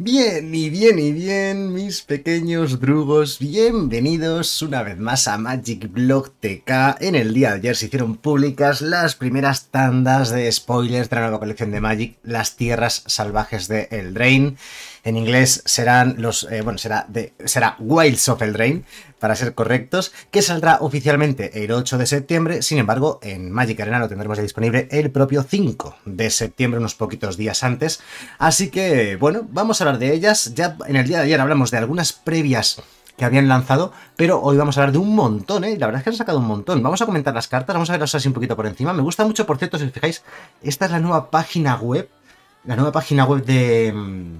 Bien, y bien, y bien, mis pequeños drugos, bienvenidos una vez más a Magic Block TK. En el día de ayer se hicieron públicas las primeras tandas de spoilers de la nueva colección de Magic, Las Tierras Salvajes de Eldraine. En inglés serán los, eh, bueno, será, de, será Wilds of Eldrain para ser correctos, que saldrá oficialmente el 8 de septiembre, sin embargo, en Magic Arena lo tendremos ya disponible el propio 5 de septiembre, unos poquitos días antes. Así que, bueno, vamos a hablar de ellas. Ya en el día de ayer hablamos de algunas previas que habían lanzado, pero hoy vamos a hablar de un montón, ¿eh? La verdad es que han sacado un montón. Vamos a comentar las cartas, vamos a verlas así un poquito por encima. Me gusta mucho, por cierto, si os fijáis, esta es la nueva página web, la nueva página web de mm,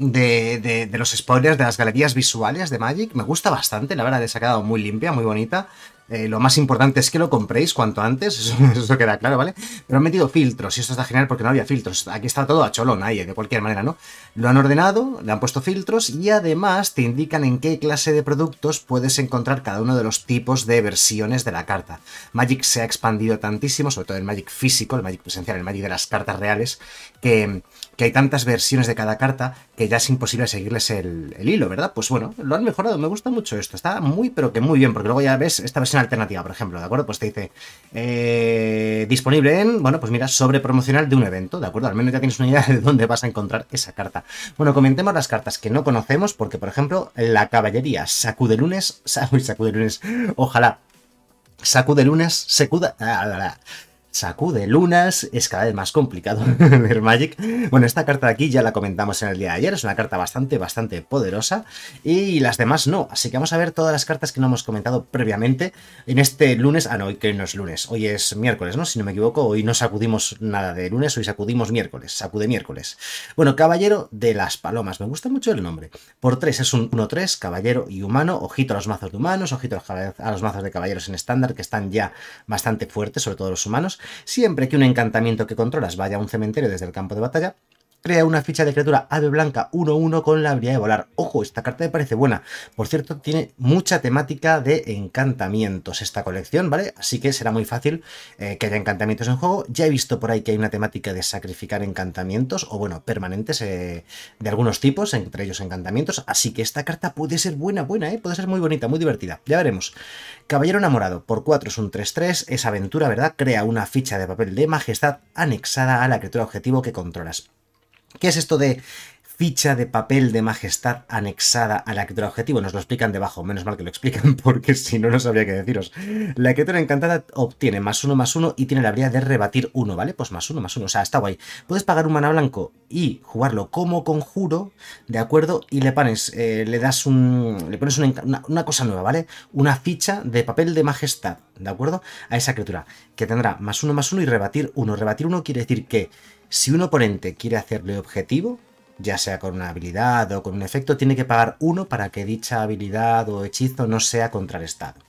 de, de, los spoilers, de las galerías visuales de Magic. Me gusta bastante, la verdad, se ha quedado muy limpia, muy bonita. Eh, lo más importante es que lo compréis cuanto antes, eso, queda claro, ¿vale? Pero han metido filtros y esto está genial porque no había filtros. Aquí está todo a cholón, ahí, de cualquier manera, ¿no? Lo han ordenado, le han puesto filtros y además te indican en qué clase de productos puedes encontrar cada uno de los tipos de versiones de la carta. Magic se ha expandido tantísimo, sobre todo el Magic físico, el Magic presencial, el Magic de las cartas reales, que que hay tantas versiones de cada carta que ya es imposible seguirles el, hilo, ¿verdad? Pues bueno, lo han mejorado, me gusta mucho esto, está muy pero que muy bien, porque luego ya ves esta versión alternativa, por ejemplo, ¿de acuerdo? Pues te dice, eh, disponible en, bueno, pues mira, sobre promocional de un evento, ¿de acuerdo? Al menos ya tienes una idea de dónde vas a encontrar esa carta. Bueno, comentemos las cartas que no conocemos, porque por ejemplo, la caballería sacude lunes, sacude lunes, ojalá, de lunes, secuda... Ah, la la. Sacude lunas, es cada vez más complicado ver Magic. Bueno, esta carta de aquí ya la comentamos en el día de ayer, es una carta bastante, bastante poderosa y las demás no. Así que vamos a ver todas las cartas que no hemos comentado previamente en este lunes. Ah, no, que no es lunes, hoy es miércoles, ¿no? Si no me equivoco, hoy no sacudimos nada de lunes, hoy sacudimos miércoles, sacude miércoles. Bueno, Caballero de las Palomas, me gusta mucho el nombre. Por 3 es un 1-3, Caballero y Humano, ojito a los mazos de humanos, ojito a los mazos de caballeros en estándar que están ya bastante fuertes, sobre todo los humanos siempre que un encantamiento que controlas vaya a un cementerio desde el campo de batalla, Crea una ficha de criatura ave blanca 1-1 con la habilidad de volar. Ojo, esta carta me parece buena. Por cierto, tiene mucha temática de encantamientos esta colección, ¿vale? Así que será muy fácil eh, que haya encantamientos en juego. Ya he visto por ahí que hay una temática de sacrificar encantamientos, o bueno, permanentes eh, de algunos tipos, entre ellos encantamientos. Así que esta carta puede ser buena, buena, ¿eh? Puede ser muy bonita, muy divertida. Ya veremos. Caballero enamorado, por 4 es un 3-3. Es aventura, ¿verdad? Crea una ficha de papel de majestad anexada a la criatura objetivo que controlas. ¿Qué es esto de ficha de papel de majestad anexada a la criatura objetivo. Nos lo explican debajo, menos mal que lo explican, porque si no, no sabría qué deciros. La criatura encantada obtiene más uno, más uno y tiene la habilidad de rebatir uno, ¿vale? Pues más uno, más uno, o sea, está guay. Puedes pagar un mana blanco y jugarlo como conjuro, ¿de acuerdo? Y le pones, eh, le das un, le pones una, una cosa nueva, ¿vale? Una ficha de papel de majestad, ¿de acuerdo? A esa criatura, que tendrá más uno, más uno y rebatir uno. Rebatir uno quiere decir que si un oponente quiere hacerle objetivo, ya sea con una habilidad o con un efecto, tiene que pagar uno para que dicha habilidad o hechizo no sea contrarrestado.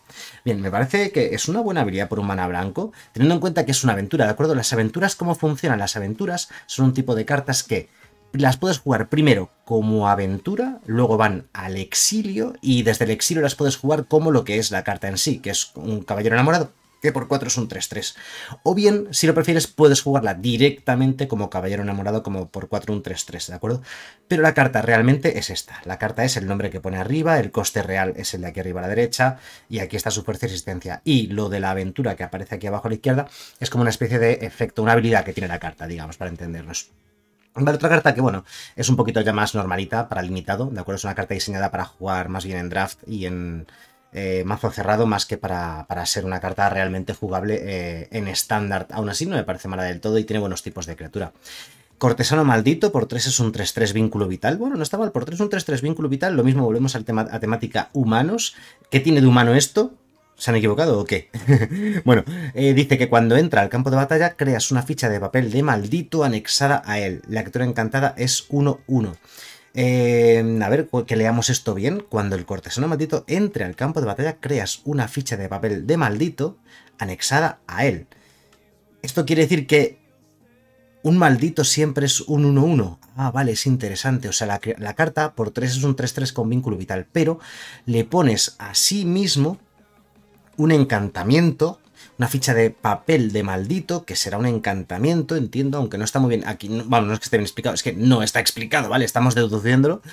Bien, me parece que es una buena habilidad por un mana blanco, teniendo en cuenta que es una aventura, ¿de acuerdo? Las aventuras, ¿cómo funcionan? Las aventuras son un tipo de cartas que las puedes jugar primero como aventura, luego van al exilio y desde el exilio las puedes jugar como lo que es la carta en sí, que es un caballero enamorado que por 4 es un 3-3. O bien, si lo prefieres, puedes jugarla directamente como caballero enamorado, como por 4 un 3-3, ¿de acuerdo? Pero la carta realmente es esta. La carta es el nombre que pone arriba, el coste real es el de aquí arriba a la derecha, y aquí está su fuerza y resistencia. Y lo de la aventura que aparece aquí abajo a la izquierda es como una especie de efecto, una habilidad que tiene la carta, digamos, para entendernos. otra carta que, bueno, es un poquito ya más normalita para limitado, ¿de acuerdo? Es una carta diseñada para jugar más bien en draft y en, eh, mazo cerrado más que para, ser una carta realmente jugable eh, en estándar. Aún así no me parece mala del todo y tiene buenos tipos de criatura. Cortesano maldito, por 3 es un 3-3 vínculo vital. Bueno, no está mal, por 3 es un 3-3 vínculo vital. Lo mismo volvemos al tema, a temática humanos. ¿Qué tiene de humano esto? ¿Se han equivocado o qué? bueno, eh, dice que cuando entra al campo de batalla creas una ficha de papel de maldito anexada a él. La criatura encantada es 1-1. Em, a ver, que leamos esto bien. Cuando el cortesano maldito entre al campo de batalla, creas una ficha de papel de maldito anexada a él. Esto quiere decir que un maldito siempre es un 1-1. Ah, vale, es interesante. O sea, la, la carta por 3 es un 3-3 con vínculo vital, pero le pones a sí mismo un encantamiento una ficha de papel de maldito, que será un encantamiento, entiendo, aunque no está muy bien aquí. bueno, no es que esté bien explicado, es que no está explicado, ¿vale? Estamos deduciéndolo.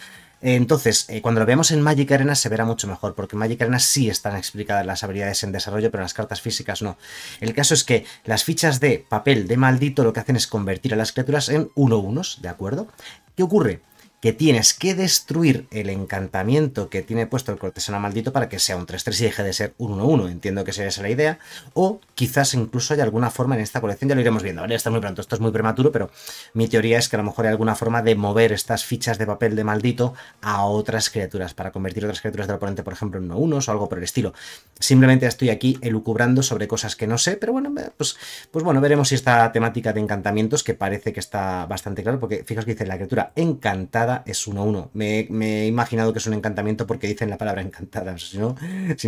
Eh, entonces, eh, cuando lo veamos en Magic Arena se verá mucho mejor, porque en Magic Arena sí están explicadas las habilidades en desarrollo, pero en las cartas físicas no. El caso es que las fichas de papel de maldito lo que hacen es convertir a las criaturas en 1-1, ¿de acuerdo? ¿Qué ocurre? que tienes que destruir el encantamiento que tiene puesto el cortesano maldito para que sea un 3-3 y deje de ser un 1-1. Entiendo que sería esa la idea. O quizás incluso hay alguna forma en esta colección, ya lo iremos viendo, ¿vale? Está muy pronto, esto es muy prematuro, pero mi teoría es que a lo mejor hay alguna forma de mover estas fichas de papel de maldito a otras criaturas, para convertir otras criaturas del oponente, por ejemplo, en 1-1 o algo por el estilo. Simplemente estoy aquí elucubrando sobre cosas que no sé, pero bueno, pues, pues bueno, veremos si esta temática de encantamientos, que parece que está bastante claro, porque fijaos que dice la criatura encantada, es 1-1. Me, he imaginado que es un encantamiento porque dicen la palabra encantada, si, no,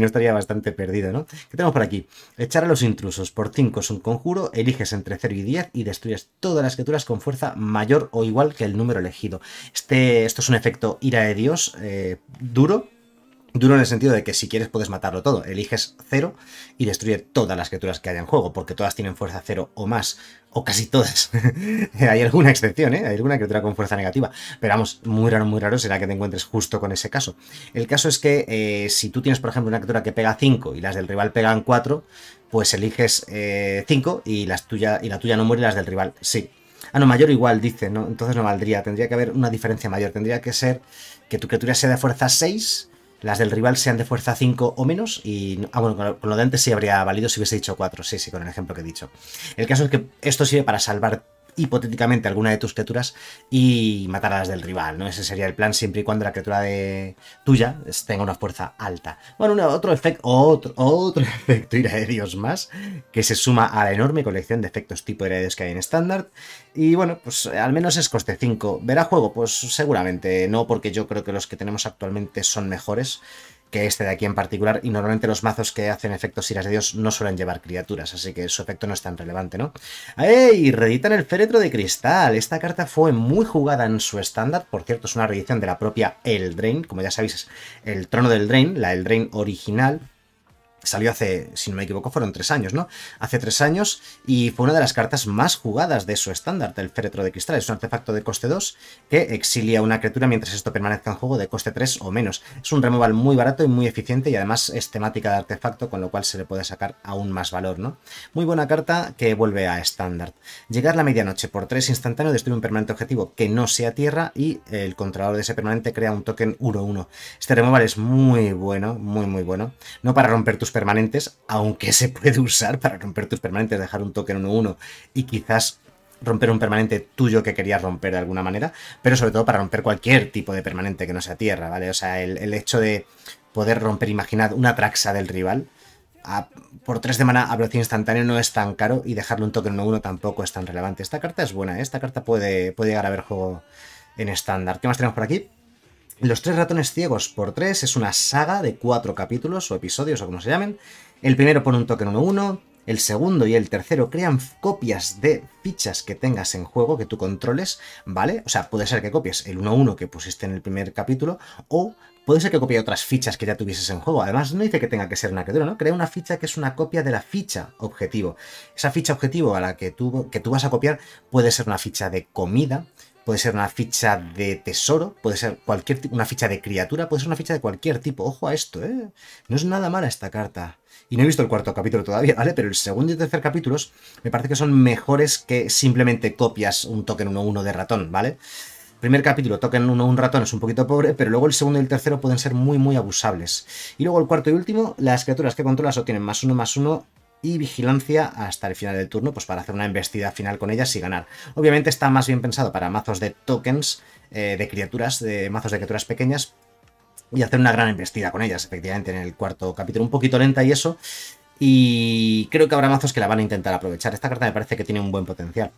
estaría bastante perdido, ¿no? ¿Qué tenemos por aquí? Echar a los intrusos. Por 5 es un conjuro, eliges entre 0 y 10 y destruyes todas las criaturas con fuerza mayor o igual que el número elegido. Este, esto es un efecto ira de Dios eh, duro, Duro en el sentido de que si quieres puedes matarlo todo. Eliges cero y destruye todas las criaturas que haya en juego, porque todas tienen fuerza cero o más, o casi todas. hay alguna excepción, ¿eh? Hay alguna criatura con fuerza negativa. Pero vamos, muy raro, muy raro será que te encuentres justo con ese caso. El caso es que eh, si tú tienes, por ejemplo, una criatura que pega 5 y las del rival pegan 4, pues eliges 5 eh, y, las y la tuya no muere y las del rival sí. Ah, no, mayor igual, dice, ¿no? Entonces no valdría. Tendría que haber una diferencia mayor. Tendría que ser que tu criatura sea de fuerza 6 las del rival sean de fuerza 5 o menos. Y, ah, bueno, con lo de antes sí habría valido si hubiese dicho 4. Sí, sí, con el ejemplo que he dicho. El caso es que esto sirve para salvar hipotéticamente alguna de tus criaturas y matar a las del rival, ¿no? Ese sería el plan siempre y cuando la criatura de tuya tenga una fuerza alta. Bueno, otro efecto, otro, otro efecto ira de Dios más, que se suma a la enorme colección de efectos tipo ira de que hay en estándar. Y bueno, pues al menos es coste 5. ¿Verá juego? Pues seguramente no, porque yo creo que los que tenemos actualmente son mejores que este de aquí en particular, y normalmente los mazos que hacen efectos iras de Dios no suelen llevar criaturas, así que su efecto no es tan relevante, ¿no? ¡Ey! Reeditan el féretro de cristal. Esta carta fue muy jugada en su estándar, por cierto, es una reedición de la propia Eldrain, como ya sabéis, es el trono del Drain, la Eldrain original, salió hace, si no me equivoco, fueron tres años, ¿no? Hace tres años y fue una de las cartas más jugadas de su estándar, el féretro de cristal. Es un artefacto de coste 2 que exilia una criatura mientras esto permanezca en juego de coste 3 o menos. Es un removal muy barato y muy eficiente y además es temática de artefacto, con lo cual se le puede sacar aún más valor, ¿no? Muy buena carta que vuelve a estándar. Llegar la medianoche por 3 instantáneo destruye un permanente objetivo que no sea tierra y el controlador de ese permanente crea un token 1-1. Este removal es muy bueno, muy muy bueno. No para romper tus permanentes, aunque se puede usar para romper tus permanentes, dejar un token 1-1 y quizás romper un permanente tuyo que querías romper de alguna manera, pero sobre todo para romper cualquier tipo de permanente que no sea tierra, ¿vale? O sea, el, hecho de poder romper, imaginad, una traxa del rival. por 3 de mana a velocidad instantánea no es tan caro y dejarle un token 1-1 tampoco es tan relevante. Esta carta es buena, ¿eh? esta carta puede, puede llegar a ver juego en estándar. ¿Qué más tenemos por aquí? Los tres ratones ciegos por tres es una saga de cuatro capítulos o episodios o como se llamen. El primero pone un token 1-1, el segundo y el tercero crean copias de fichas que tengas en juego, que tú controles, ¿vale? O sea, puede ser que copies el 1-1 que pusiste en el primer capítulo, o puede ser que copie otras fichas que ya tuvieses en juego. Además, no dice que tenga que ser una criatura, ¿no? Crea una ficha que es una copia de la ficha objetivo. Esa ficha objetivo a la que tú, que tú vas a copiar puede ser una ficha de comida, puede ser una ficha de tesoro, puede ser cualquier una ficha de criatura, puede ser una ficha de cualquier tipo. Ojo a esto, ¿eh? No es nada mala esta carta. Y no he visto el cuarto capítulo todavía, ¿vale? Pero el segundo y tercer capítulos me parece que son mejores que simplemente copias un token 1-1 de ratón, ¿vale? primer capítulo token uno un ratón es un poquito pobre, pero luego el segundo y el tercero pueden ser muy muy abusables. Y luego el cuarto y último, las criaturas que controlas obtienen más uno más uno y vigilancia hasta el final del turno, pues para hacer una embestida final con ellas y ganar. Obviamente está más bien pensado para mazos de tokens, eh, de criaturas, de mazos de criaturas pequeñas, y hacer una gran embestida con ellas, efectivamente, en el cuarto capítulo. Un poquito lenta y eso, y creo que habrá mazos que la van a intentar aprovechar. Esta carta me parece que tiene un buen potencial.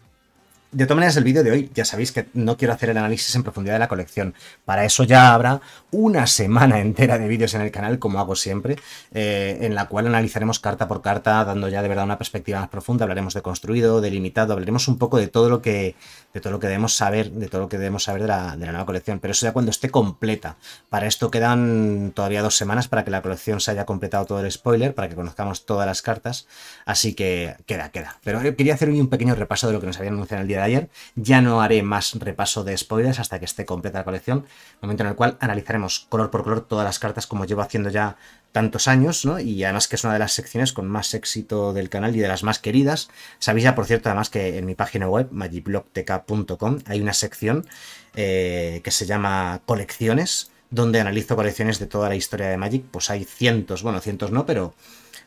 De todas maneras, el vídeo de hoy, ya sabéis que no quiero hacer el análisis en profundidad de la colección. Para eso ya habrá una semana entera de vídeos en el canal, como hago siempre, eh, en la cual analizaremos carta por carta, dando ya de verdad una perspectiva más profunda. Hablaremos de construido, de limitado, hablaremos un poco de todo lo que, de todo lo que debemos saber, de todo lo que debemos saber de la, nueva colección. Pero eso ya cuando esté completa. Para esto quedan todavía dos semanas para que la colección se haya completado todo el spoiler, para que conozcamos todas las cartas. Así que queda, queda. Pero quería hacer un pequeño repaso de lo que nos habían anunciado el día ayer. Ya no haré más repaso de spoilers hasta que esté completa la colección, momento en el cual analizaremos color por color todas las cartas como llevo haciendo ya tantos años, ¿no? Y además que es una de las secciones con más éxito del canal y de las más queridas. Sabéis ya, por cierto, además que en mi página web, magiblogtk.com, hay una sección eh, que se llama colecciones, donde analizo colecciones de toda la historia de Magic. Pues hay cientos, bueno, cientos no, pero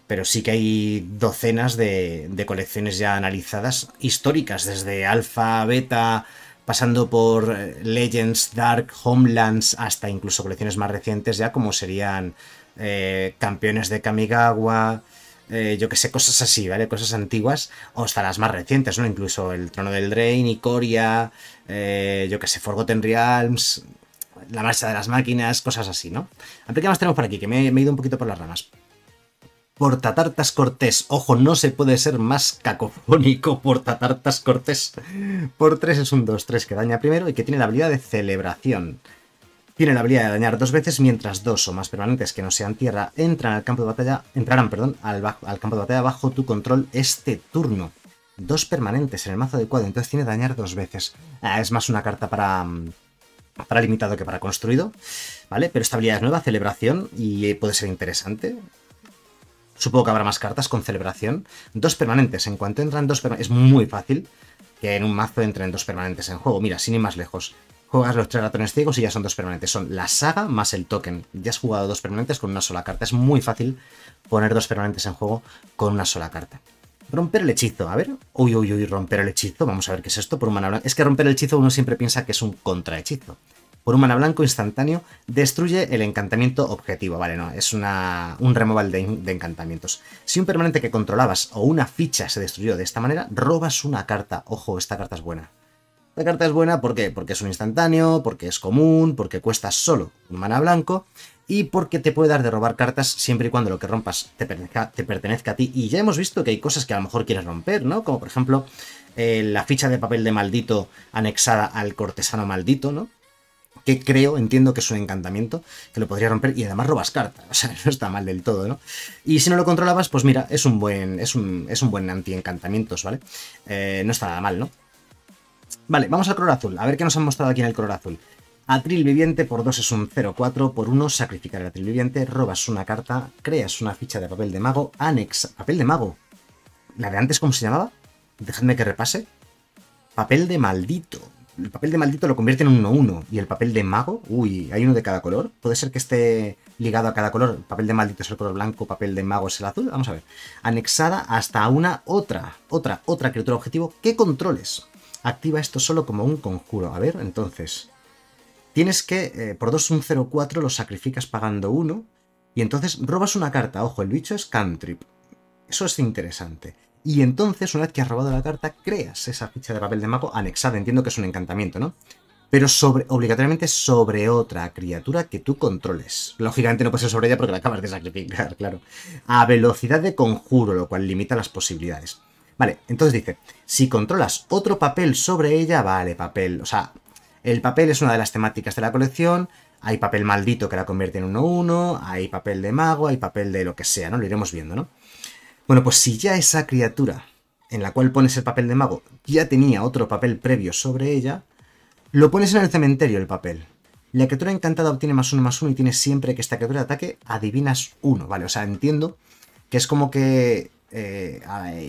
pero sí que hay docenas de, colecciones ya analizadas, históricas, desde Alpha, beta, pasando por eh, Legends, Dark, Homelands, hasta incluso colecciones más recientes ya, como serían eh, Campeones de Kamigawa, eh, yo que sé, cosas así, ¿vale? Cosas antiguas, o hasta las más recientes, ¿no? Incluso el Trono del Drain, y eh, yo que sé, Forgotten Realms, la Marcha de las Máquinas, cosas así, ¿no? A ver qué más tenemos por aquí, que me he ido un poquito por las ramas. Portatartas Cortés. Ojo, no se puede ser más cacofónico Portatartas Cortés. Por 3 es un 2-3 que daña primero y que tiene la habilidad de celebración. Tiene la habilidad de dañar dos veces mientras dos o más permanentes que no sean tierra entran al campo de batalla, entrarán perdón, al, campo de batalla bajo tu control este turno. Dos permanentes en el mazo adecuado, entonces tiene dañar dos veces. Ah, es más una carta para, mm, para limitado que para construido, ¿vale? Pero esta habilidad es nueva, celebración, y eh, puede ser interesante. Supongo que habrá más cartas con celebración. Dos permanentes. En cuanto entran dos permanentes. Es muy fácil que en un mazo entren dos permanentes en juego. Mira, sin ir más lejos. Juegas los tres ratones ciegos y ya son dos permanentes. Son la saga más el token. Ya has jugado dos permanentes con una sola carta. Es muy fácil poner dos permanentes en juego con una sola carta. Romper el hechizo, a ver. Uy, uy, uy, romper el hechizo. Vamos a ver qué es esto por un mana Es que romper el hechizo uno siempre piensa que es un contrahechizo por un mana blanco instantáneo, destruye el encantamiento objetivo. Vale, no, es una, un removal de, encantamientos. Si un permanente que controlabas o una ficha se destruyó de esta manera, robas una carta. Ojo, esta carta es buena. Esta carta es buena ¿por qué? porque es un instantáneo, porque es común, porque cuesta solo un mana blanco y porque te puede dar de robar cartas siempre y cuando lo que rompas te pertenezca, a ti. Y ya hemos visto que hay cosas que a lo mejor quieres romper, ¿no? Como por ejemplo eh, la ficha de papel de maldito anexada al cortesano maldito, ¿no? que creo, entiendo que es un encantamiento, que lo podría romper y además robas carta, o sea, no está mal del todo, ¿no? Y si no lo controlabas, pues mira, es un buen, es un, es un buen anti-encantamientos, ¿vale? Eh, no está nada mal, ¿no? Vale, vamos al color azul, a ver qué nos han mostrado aquí en el color azul. Atril viviente por 2 es un 0-4, por 1 sacrificar el atril viviente, robas una carta, creas una ficha de papel de mago, anex, papel de mago. ¿La de antes cómo se llamaba? Dejadme que repase. Papel de maldito el papel de maldito lo convierte en un 1-1. Y el papel de mago, uy, hay uno de cada color. Puede ser que esté ligado a cada color. papel de maldito es el color blanco, papel de mago es el azul. Vamos a ver. Anexada hasta una otra, otra, otra criatura objetivo ¿qué controles. Activa esto solo como un conjuro. A ver, entonces. Tienes que, eh, por 2, un 0-4, lo sacrificas pagando 1. Y entonces robas una carta. Ojo, el bicho es cantrip. Eso es interesante. Y entonces, una vez que has robado la carta, creas esa ficha de papel de mago anexada. Entiendo que es un encantamiento, ¿no? Pero obligatoriamente sobre otra criatura que tú controles. Lógicamente no puede ser sobre ella porque la acabas de sacrificar, claro. A velocidad de conjuro, lo cual limita las posibilidades. Vale, entonces dice, si controlas otro papel sobre ella, vale, papel. O sea, el papel es una de las temáticas de la colección. Hay papel maldito que la convierte en 1-1, hay papel de mago, hay papel de lo que sea, ¿no? Lo iremos viendo, ¿no? Bueno, pues si ya esa criatura en la cual pones el papel de mago ya tenía otro papel previo sobre ella, lo pones en el cementerio el papel. La criatura encantada obtiene más uno más uno y tiene siempre que esta criatura ataque, adivinas uno, ¿vale? O sea, entiendo que es como que eh,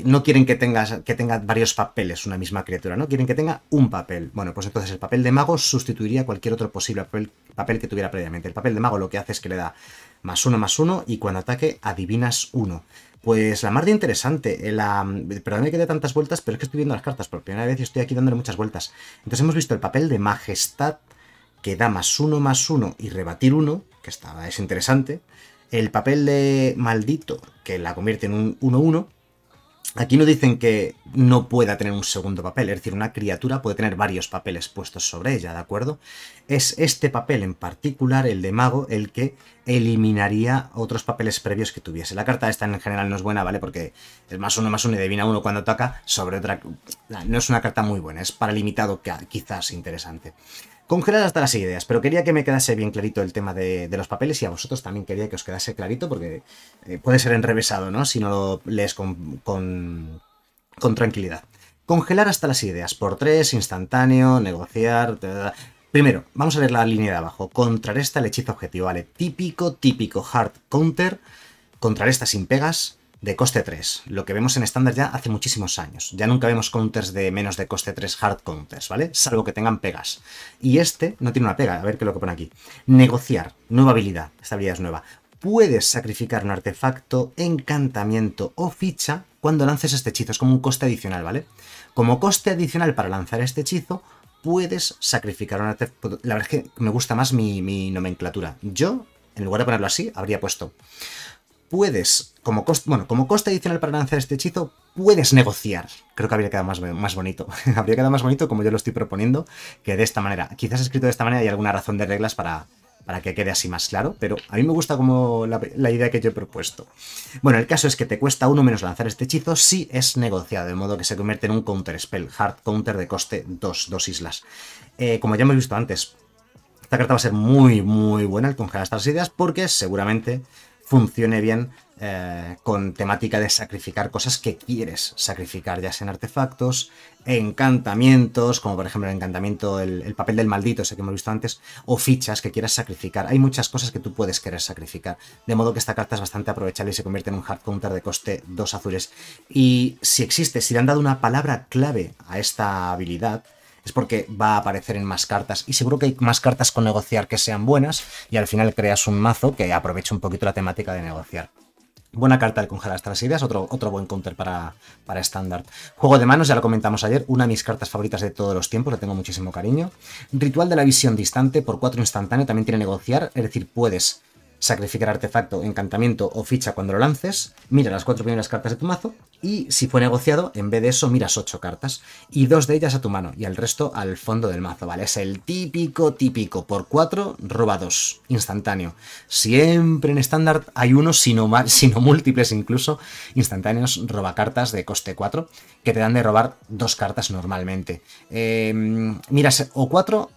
no quieren que tengas que tenga varios papeles una misma criatura, ¿no? Quieren que tenga un papel. Bueno, pues entonces el papel de mago sustituiría cualquier otro posible papel papel que tuviera previamente. El papel de mago lo que hace es que le da más uno, más uno, y cuando ataque adivinas uno. Pues la más de interesante. Eh, la... Perdón que dé tantas vueltas, pero es que estoy viendo las cartas por primera vez y estoy aquí dándole muchas vueltas. Entonces hemos visto el papel de majestad, que da más uno, más uno y rebatir uno, que está, es interesante. El papel de maldito, que la convierte en un 1-1. Aquí no dicen que no pueda tener un segundo papel, es decir, una criatura puede tener varios papeles puestos sobre ella, ¿de acuerdo? Es este papel en particular, el de mago, el que eliminaría otros papeles previos que tuviese. La carta esta en general no es buena, ¿vale? Porque es más uno, más uno y adivina uno cuando ataca sobre otra... No es una carta muy buena, es para limitado quizás interesante. Congelar hasta las ideas, pero quería que me quedase bien clarito el tema de, los papeles y a vosotros también quería que os quedase clarito porque eh, puede ser enrevesado, ¿no? Si no lo lees con, tranquilidad. Congelar hasta las ideas, por tres, instantáneo, negociar... Primero, vamos a ver la línea de abajo. Contrarresta, el hechizo objetivo, ¿vale? Típico, típico hard counter. esta sin pegas de coste 3, lo que vemos en estándar ya hace muchísimos años. Ya nunca vemos counters de menos de coste 3 hard counters, ¿vale? Salvo que tengan pegas. Y este no tiene una pega, a ver qué es lo que pone aquí. Negociar, nueva habilidad, esta habilidad es nueva. Puedes sacrificar un artefacto, encantamiento o ficha cuando lances este hechizo, es como un coste adicional, ¿vale? Como coste adicional para lanzar este hechizo, puedes sacrificar un artefacto... La verdad es que me gusta más mi, mi nomenclatura. Yo, en lugar de ponerlo así, habría puesto puedes, como coste, como adicional para lanzar este hechizo, puedes negociar. Creo que habría quedado más, bonito. habría quedado más bonito como yo lo estoy proponiendo que de esta manera. Quizás escrito de esta manera hay alguna razón de reglas para, que quede así más claro, pero a mí me gusta como la, idea que yo he propuesto. Bueno, el caso es que te cuesta uno menos lanzar este hechizo si es negociado, de modo que se convierte en un counter spell, hard counter de coste 2, 2 islas. Eh, como ya hemos visto antes, esta carta va a ser muy, muy buena al congelar estas ideas porque seguramente funcione bien eh, con temática de sacrificar cosas que quieres sacrificar, ya sean artefactos, encantamientos, como por ejemplo el encantamiento, el, papel del maldito, ese que hemos visto antes, o fichas que quieras sacrificar. Hay muchas cosas que tú puedes querer sacrificar. De modo que esta carta es bastante aprovechable y se convierte en un hard counter de coste 2 azules. Y si existe, si le han dado una palabra clave a esta habilidad, es porque va a aparecer en más cartas. Y seguro que hay más cartas con negociar que sean buenas y al final creas un mazo que aproveche un poquito la temática de negociar. Buena carta de congelar estas ideas, otro, otro buen counter para estándar. Juego de manos, ya lo comentamos ayer, una de mis cartas favoritas de todos los tiempos, le tengo muchísimo cariño. Ritual de la visión distante, por cuatro instantáneo, también tiene negociar, es decir, puedes sacrificar artefacto, encantamiento o ficha cuando lo lances, mira las cuatro primeras cartas de tu mazo y si fue negociado, en vez de eso miras 8 cartas y dos de ellas a tu mano y el resto al fondo del mazo, ¿vale? Es el típico, típico, por 4 roba 2, instantáneo. Siempre en estándar hay uno, sino, sino múltiples incluso, instantáneos roba cartas de coste 4 que te dan de robar dos cartas normalmente. Em, miras o 4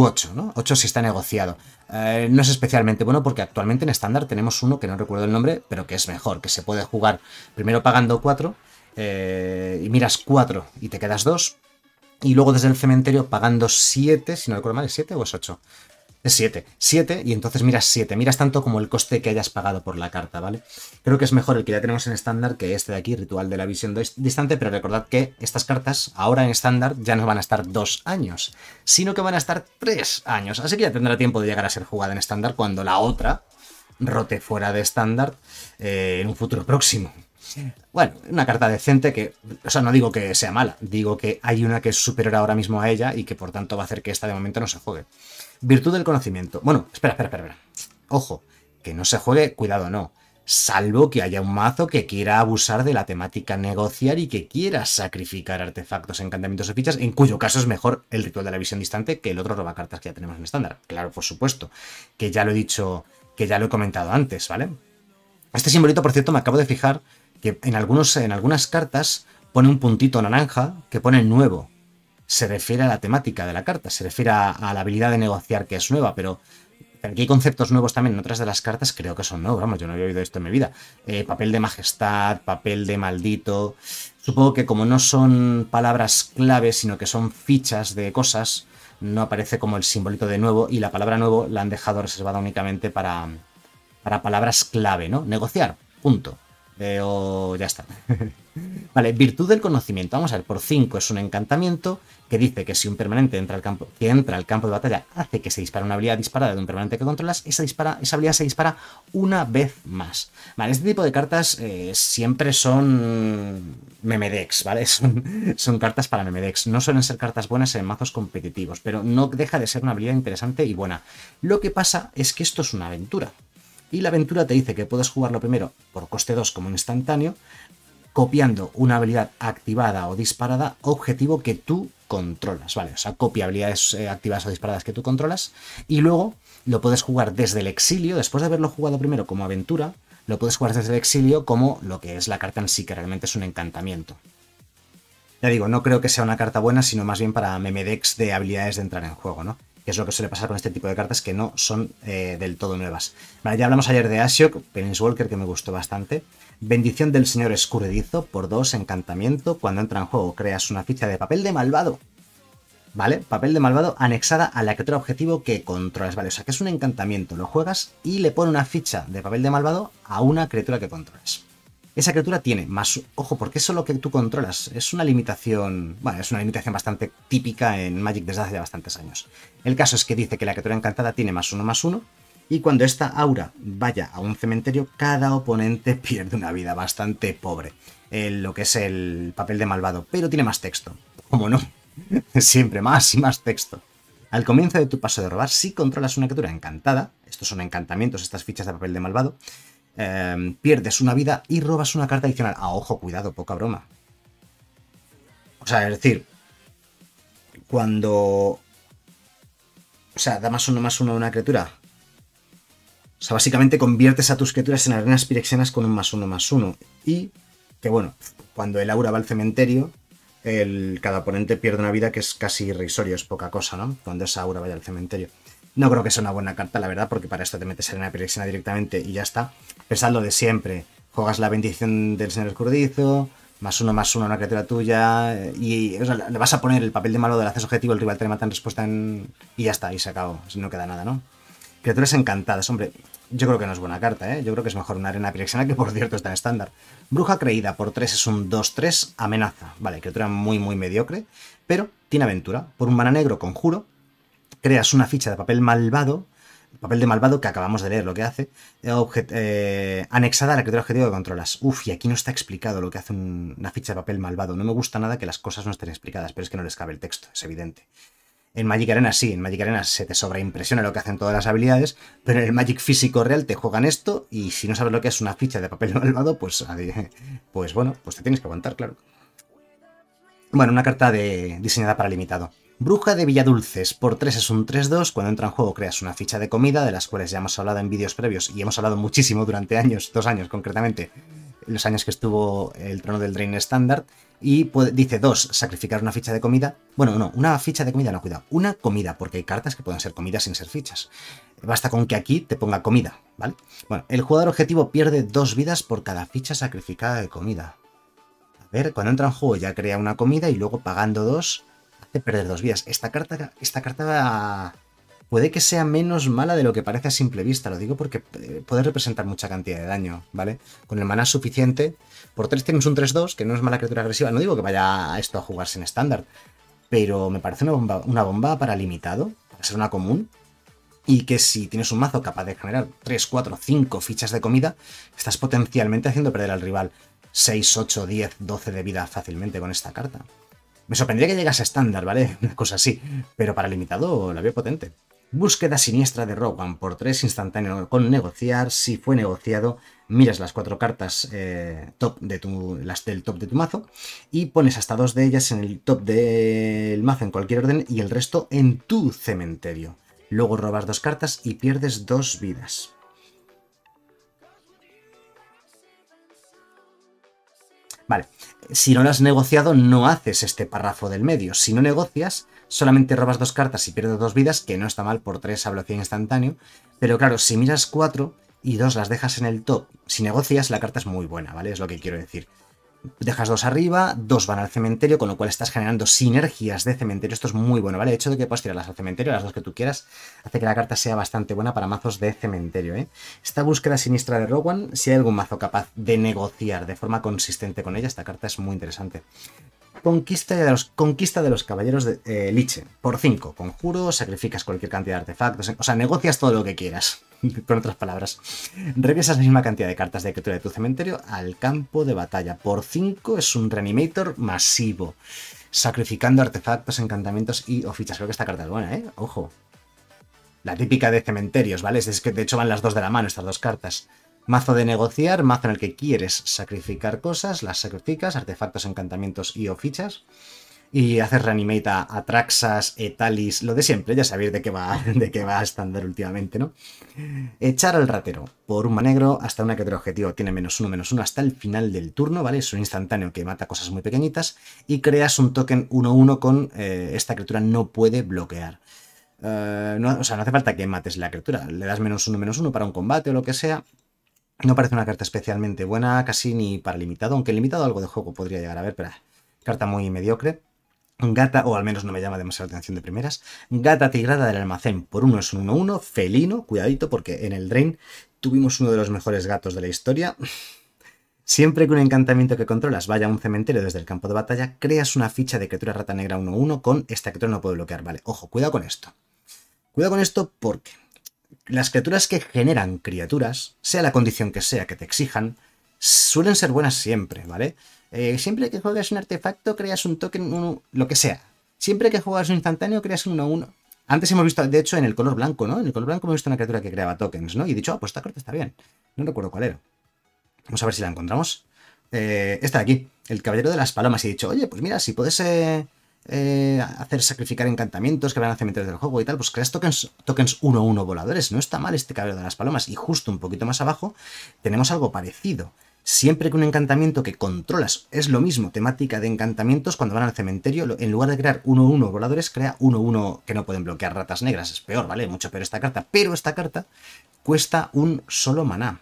8, ¿no? 8 si está negociado. Eh, no es especialmente bueno porque actualmente en estándar tenemos uno que no recuerdo el nombre, pero que es mejor, que se puede jugar primero pagando 4 eh, y miras 4 y te quedas 2. Y luego desde el cementerio pagando 7, si no recuerdo mal, ¿es 7 o es 8? Es 7. 7 y entonces miras 7. Miras tanto como el coste que hayas pagado por la carta, ¿vale? Creo que es mejor el que ya tenemos en estándar que este de aquí, Ritual de la Visión Distante, pero recordad que estas cartas ahora en estándar ya no van a estar 2 años, sino que van a estar tres años. Así que ya tendrá tiempo de llegar a ser jugada en estándar cuando la otra rote fuera de estándar eh, en un futuro próximo. Bueno, una carta decente que, o sea, no digo que sea mala, digo que hay una que es superior ahora mismo a ella y que por tanto va a hacer que esta de momento no se juegue. Virtud del conocimiento. Bueno, espera, espera, espera. Ojo, que no se juegue, cuidado, no. Salvo que haya un mazo que quiera abusar de la temática negociar y que quiera sacrificar artefactos, encantamientos o fichas, en cuyo caso es mejor el ritual de la visión distante que el otro roba cartas que ya tenemos en estándar. Claro, por supuesto, que ya lo he dicho, que ya lo he comentado antes, ¿vale? Este simbolito, por cierto, me acabo de fijar que en, algunos, en algunas cartas pone un puntito naranja que pone nuevo se refiere a la temática de la carta, se refiere a, la habilidad de negociar que es nueva, pero aquí hay conceptos nuevos también en otras de las cartas, creo que son nuevos, vamos, yo no había oído esto en mi vida. Eh, papel de majestad, papel de maldito. Supongo que como no son palabras clave, sino que son fichas de cosas, no aparece como el simbolito de nuevo y la palabra nuevo la han dejado reservada únicamente para, para palabras clave, ¿no? Negociar, punto. O ya está. vale, virtud del conocimiento. Vamos a ver, por 5 es un encantamiento que dice que si un permanente entra al campo, que entra al campo de batalla hace que se dispara una habilidad disparada de un permanente que controlas, esa, dispara, habilidad se dispara una vez más. Vale, este tipo de cartas eh, siempre son memedex, ¿vale? Son, son cartas para memedex. No suelen ser cartas buenas en mazos competitivos, pero no deja de ser una habilidad interesante y buena. Lo que pasa es que esto es una aventura. Y la aventura te dice que puedes jugarlo primero por coste 2 como instantáneo, copiando una habilidad activada o disparada objetivo que tú controlas, ¿vale? O sea, copia habilidades eh, activadas o disparadas que tú controlas y luego lo puedes jugar desde el exilio, después de haberlo jugado primero como aventura, lo puedes jugar desde el exilio como lo que es la carta en sí, que realmente es un encantamiento. Ya digo, no creo que sea una carta buena, sino más bien para memedex de habilidades de entrar en juego, ¿no? que es lo que suele pasar con este tipo de cartas que no son eh, del todo nuevas. Vale, ya hablamos ayer de Ashiok, Walker que me gustó bastante. Bendición del Señor Escurridizo por dos encantamiento. Cuando entra en juego creas una ficha de papel de malvado. ¿Vale? Papel de malvado anexada a la criatura objetivo que controlas. Vale, o sea que es un encantamiento. Lo juegas y le pone una ficha de papel de malvado a una criatura que controles esa criatura tiene más. Ojo, porque eso es lo que tú controlas. Es una limitación. Bueno, es una limitación bastante típica en Magic desde hace bastantes años. El caso es que dice que la criatura encantada tiene más uno más uno. Y cuando esta aura vaya a un cementerio, cada oponente pierde una vida bastante pobre. En lo que es el papel de malvado. Pero tiene más texto. ¿Cómo no. Siempre más y más texto. Al comienzo de tu paso de robar, si controlas una criatura encantada, estos son encantamientos, estas fichas de papel de malvado, Em, pierdes una vida y robas una carta adicional. A ah, ojo, cuidado, poca broma. O sea, es decir, cuando... O sea, da más uno más uno a una criatura. O sea, básicamente conviertes a tus criaturas en arenas pirexianas con un más uno más uno. Y que bueno, cuando el aura va al cementerio, el, cada oponente pierde una vida que es casi irrisorio, es poca cosa, ¿no? Cuando esa aura vaya al cementerio. No creo que sea una buena carta, la verdad, porque para esto te metes en la directamente y ya está. Pensad lo de siempre. Juegas la bendición del señor escurdizo, más uno, más uno, una criatura tuya, y le vas a poner el papel de malo del acceso objetivo, el rival te mata en respuesta en... y ya está, y se acabó. No queda nada, ¿no? Criaturas encantadas, hombre. Yo creo que no es buena carta, ¿eh? Yo creo que es mejor una arena pirexiana que, por cierto, está en estándar. Bruja creída por 3 es un 2-3, amenaza. Vale, criatura muy, muy mediocre, pero tiene aventura. Por un mana negro, conjuro, creas una ficha de papel malvado, papel de malvado que acabamos de leer lo que hace, eh, eh, anexada a la criatura objetivo que controlas. Uf, y aquí no está explicado lo que hace una ficha de papel malvado. No me gusta nada que las cosas no estén explicadas, pero es que no les cabe el texto, es evidente. En Magic Arena sí, en Magic Arena se te sobreimpresiona lo que hacen todas las habilidades, pero en el Magic físico real te juegan esto y si no sabes lo que es una ficha de papel malvado, pues, pues bueno, pues te tienes que aguantar, claro. Bueno, una carta de, diseñada para limitado. Bruja de Villadulces, por 3 es un 3-2, cuando entra en juego creas una ficha de comida, de las cuales ya hemos hablado en vídeos previos y hemos hablado muchísimo durante años, dos años concretamente, los años que estuvo el trono del Drain estándar, y dice 2, sacrificar una ficha de comida, bueno, no, una ficha de comida, no, cuidado, una comida, porque hay cartas que pueden ser comidas sin ser fichas. Basta con que aquí te ponga comida, ¿vale? Bueno, el jugador objetivo pierde dos vidas por cada ficha sacrificada de comida. A ver, cuando entra en juego ya crea una comida y luego pagando dos perder dos vidas. Esta carta, esta carta puede que sea menos mala de lo que parece a simple vista, lo digo porque eh, puede representar mucha cantidad de daño, ¿vale? Con el maná suficiente, por 3 tienes un 3-2, que no es mala criatura agresiva, no digo que vaya a esto a jugarse en estándar, pero me parece una bomba, una bomba para limitado, para ser una común, y que si tienes un mazo capaz de generar 3, 4, 5 fichas de comida, estás potencialmente haciendo perder al rival 6, 8, 10, 12 de vida fácilmente con esta carta. Me sorprendería que llegase a estándar, ¿vale? Una cosa así. Pero para limitado la veo potente. Búsqueda siniestra de Rowan por 3 instantáneo con negociar. Si fue negociado, miras las cuatro cartas eh, top de tu, del top de tu mazo y pones hasta dos de ellas en el top del mazo en cualquier orden y el resto en tu cementerio. Luego robas dos cartas y pierdes dos vidas. Vale, si no lo has negociado, no haces este párrafo del medio. Si no negocias, solamente robas dos cartas y pierdes dos vidas, que no está mal por tres a velocidad instantáneo. Pero claro, si miras cuatro y dos las dejas en el top, si negocias, la carta es muy buena, ¿vale? Es lo que quiero decir dejas dos arriba, dos van al cementerio, con lo cual estás generando sinergias de cementerio. Esto es muy bueno, ¿vale? El hecho de que puedas tirarlas al cementerio, las dos que tú quieras, hace que la carta sea bastante buena para mazos de cementerio, ¿eh? Esta búsqueda siniestra de Rowan, si hay algún mazo capaz de negociar de forma consistente con ella, esta carta es muy interesante. Conquista de los, conquista de los caballeros de eh, Liche. Por 5. Conjuro, sacrificas cualquier cantidad de artefactos. O sea, negocias todo lo que quieras. Con otras palabras. Regresas la misma cantidad de cartas de criatura de tu cementerio al campo de batalla. Por 5 es un reanimator masivo. Sacrificando artefactos, encantamientos y o fichas. Creo que esta carta es buena, ¿eh? Ojo. La típica de cementerios, ¿vale? Es que de hecho van las dos de la mano estas dos cartas. Mazo de negociar, mazo en el que quieres sacrificar cosas, las sacrificas, artefactos, encantamientos y o fichas. Y haces reanimate a Atraxas, Etalis, lo de siempre, ya sabéis de qué va, de qué va a estandar últimamente, ¿no? Echar al ratero por un manegro hasta una que objetivo tiene menos uno, menos uno hasta el final del turno, ¿vale? Es un instantáneo que mata cosas muy pequeñitas y creas un token 1-1 con eh, esta criatura no puede bloquear. Eh, no, o sea, no hace falta que mates la criatura. Le das menos uno, menos uno para un combate o lo que sea. No parece una carta especialmente buena, casi ni para limitado, aunque limitado algo de juego podría llegar a ver, pero ah, carta muy mediocre. Gata, o al menos no me llama demasiado atención de primeras. Gata tigrada del almacén, por uno es un 1-1. Felino, cuidadito, porque en el Drain tuvimos uno de los mejores gatos de la historia. Siempre que un encantamiento que controlas vaya a un cementerio desde el campo de batalla, creas una ficha de criatura rata negra 1-1 con esta criatura no puede bloquear. Vale, ojo, cuidado con esto. Cuidado con esto porque las criaturas que generan criaturas, sea la condición que sea que te exijan, suelen ser buenas siempre, ¿vale? Eh, siempre que juegas un artefacto, creas un token, uno, lo que sea. Siempre que juegas un instantáneo, creas un 1-1. Antes hemos visto, de hecho, en el color blanco, ¿no? En el color blanco hemos visto una criatura que creaba tokens, ¿no? Y he dicho, ah, pues esta carta está bien. No recuerdo cuál era. Vamos a ver si la encontramos. Eh, esta de aquí, el Caballero de las Palomas. Y he dicho, oye, pues mira, si puedes eh, hacer sacrificar encantamientos que van al cementerio del juego y tal, pues creas tokens 1-1 voladores. No está mal este cabello de las palomas. Y justo un poquito más abajo tenemos algo parecido. Siempre que un encantamiento que controlas es lo mismo, temática de encantamientos, cuando van al cementerio, en lugar de crear 1-1 voladores, crea 1-1 que no pueden bloquear ratas negras. Es peor, ¿vale? Mucho peor esta carta. Pero esta carta cuesta un solo maná.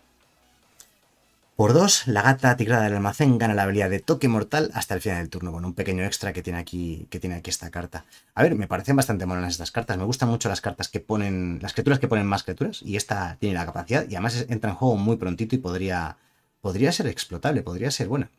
Por 2, la gata tigrada del almacén gana la habilidad de toque mortal hasta el final del turno, con un pequeño extra que tiene aquí, que tiene aquí esta carta. A ver, me parecen bastante monas estas cartas. Me gustan mucho las cartas que ponen, las criaturas que ponen más criaturas, y esta tiene la capacidad, y además entra en juego muy prontito y podría, podría ser explotable, podría ser buena.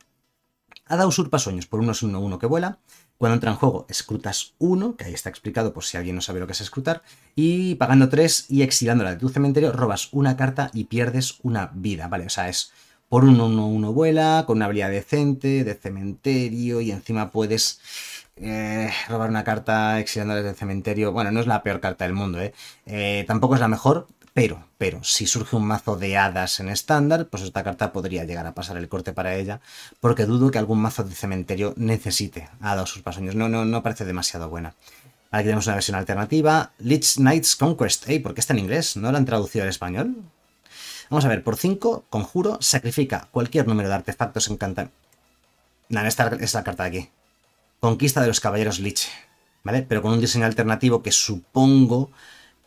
Ada usurpa sueños por 1 es 1-1 que vuela. Cuando entra en juego, escrutas 1, que ahí está explicado por si alguien no sabe lo que es escrutar. Y pagando 3 y exilándola de tu cementerio, robas una carta y pierdes una vida, ¿vale? O sea, es por un 1-1 vuela, con una habilidad decente, de cementerio, y encima puedes eh, robar una carta exiliándoles del cementerio. Bueno, no es la peor carta del mundo, ¿eh? ¿eh? tampoco es la mejor, pero, pero, si surge un mazo de hadas en estándar, pues esta carta podría llegar a pasar el corte para ella, porque dudo que algún mazo de cementerio necesite hadas sus pasoños. No, no, no parece demasiado buena. Aquí tenemos una versión alternativa, Lich Knight's Conquest. Ey, porque está en inglés? ¿No la han traducido al español? Vamos a ver, por 5, conjuro, sacrifica cualquier número de artefactos encantados. Nada, esta es la carta de aquí. Conquista de los caballeros Lich. ¿Vale? Pero con un diseño alternativo que supongo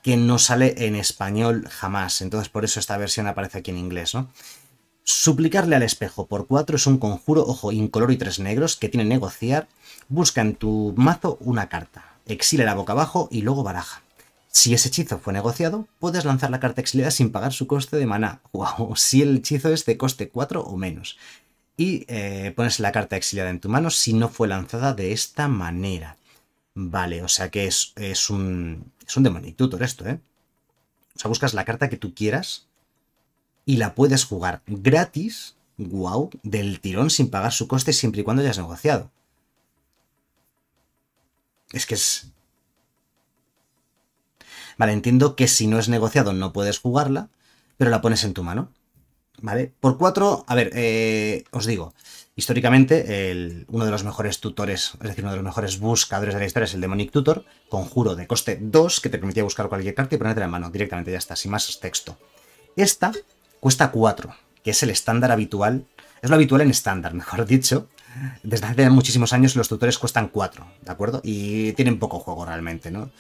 que no sale en español jamás. Entonces por eso esta versión aparece aquí en inglés, ¿no? Suplicarle al espejo por 4 es un conjuro, ojo, incoloro y tres negros que tiene negociar. Busca en tu mazo una carta, la boca abajo y luego baraja. Si ese hechizo fue negociado, puedes lanzar la carta exiliada sin pagar su coste de maná. ¡Guau! si el hechizo es de coste 4 o menos. Y eh, pones la carta exiliada en tu mano si no fue lanzada de esta manera. Vale, o sea que es, un. Es un esto, ¿eh? O sea, buscas la carta que tú quieras y la puedes jugar gratis, ¡guau! del tirón sin pagar su coste siempre y cuando hayas negociado. Es que es, Vale, entiendo que si no es negociado no puedes jugarla, pero la pones en tu mano. ¿Vale? Por cuatro, a ver, eh, os digo, históricamente uno de los mejores tutores, es decir, uno de los mejores buscadores de la historia es el Demonic Tutor, conjuro de coste 2 que te permitía buscar cualquier carta y ponerte en mano directamente, ya está, sin más texto. Esta cuesta 4, que es el estándar habitual, es lo habitual en estándar, mejor dicho, desde hace muchísimos años los tutores cuestan 4, ¿de acuerdo? Y tienen poco juego realmente, ¿no?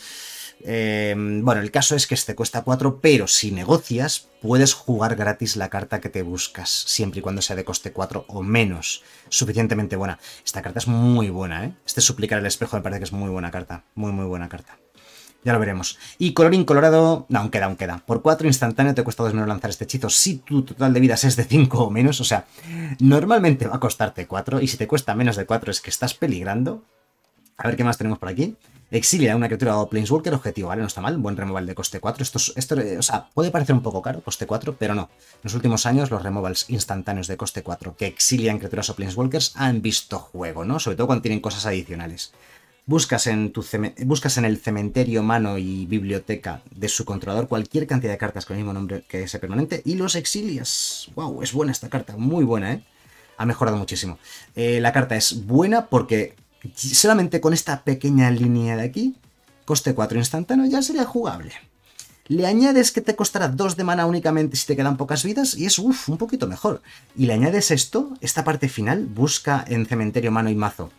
Eh, bueno, el caso es que este cuesta 4, pero si negocias, puedes jugar gratis la carta que te buscas, siempre y cuando sea de coste 4 o menos. Suficientemente buena. Esta carta es muy buena, ¿eh? Este suplicar el espejo me parece que es muy buena carta. Muy, muy buena carta. Ya lo veremos. Y colorín colorado, No, aún queda, aún queda. Por 4 instantáneo te cuesta 2 menos lanzar este hechizo si tu total de vidas es de 5 o menos. O sea, normalmente va a costarte 4 y si te cuesta menos de 4 es que estás peligrando. A ver qué más tenemos por aquí. Exilia, una criatura o Planeswalker, objetivo, ¿vale? No está mal, buen removal de coste 4. Esto, esto, eh, o sea, puede parecer un poco caro, coste 4, pero no. En los últimos años los removals instantáneos de coste 4 que exilian criaturas o Planeswalkers han visto juego, ¿no? Sobre todo cuando tienen cosas adicionales. Buscas en, tu buscas en el cementerio, mano y biblioteca de su controlador cualquier cantidad de cartas con el mismo nombre que ese permanente y los exilias. ¡Wow! Es buena esta carta, muy buena, ¿eh? Ha mejorado muchísimo. Eh, la carta es buena porque solamente con esta pequeña línea de aquí, coste 4 instantáneo, ya sería jugable. Le añades que te costará 2 de mana únicamente si te quedan pocas vidas y es un poquito mejor. Y le añades esto, esta parte final, busca en cementerio mano y mazo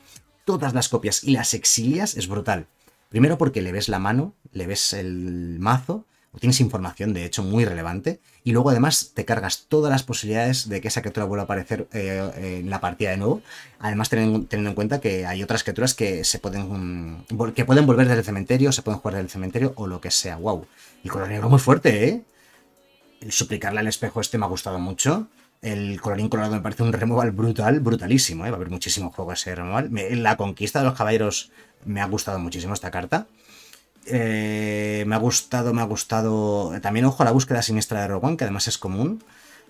todas las copias y las exilias, es brutal. Primero porque le ves la mano, le ves el mazo tienes información, de hecho, muy relevante, y luego además te cargas todas las posibilidades de que esa criatura vuelva a aparecer eh, en la partida de nuevo, además teniendo, en cuenta que hay otras criaturas que se pueden mm, pueden volver desde el cementerio, se pueden jugar desde el cementerio o lo que sea, wow. Y color negro muy fuerte, ¿eh? El suplicarle al espejo este me ha gustado mucho. El colorín colorado me parece un removal brutal, brutalísimo, ¿eh? va a haber muchísimo juego ese removal. la conquista de los caballeros me ha gustado muchísimo esta carta. Eh, me ha gustado, me ha gustado. También ojo la búsqueda siniestra de Rowan, que además es común.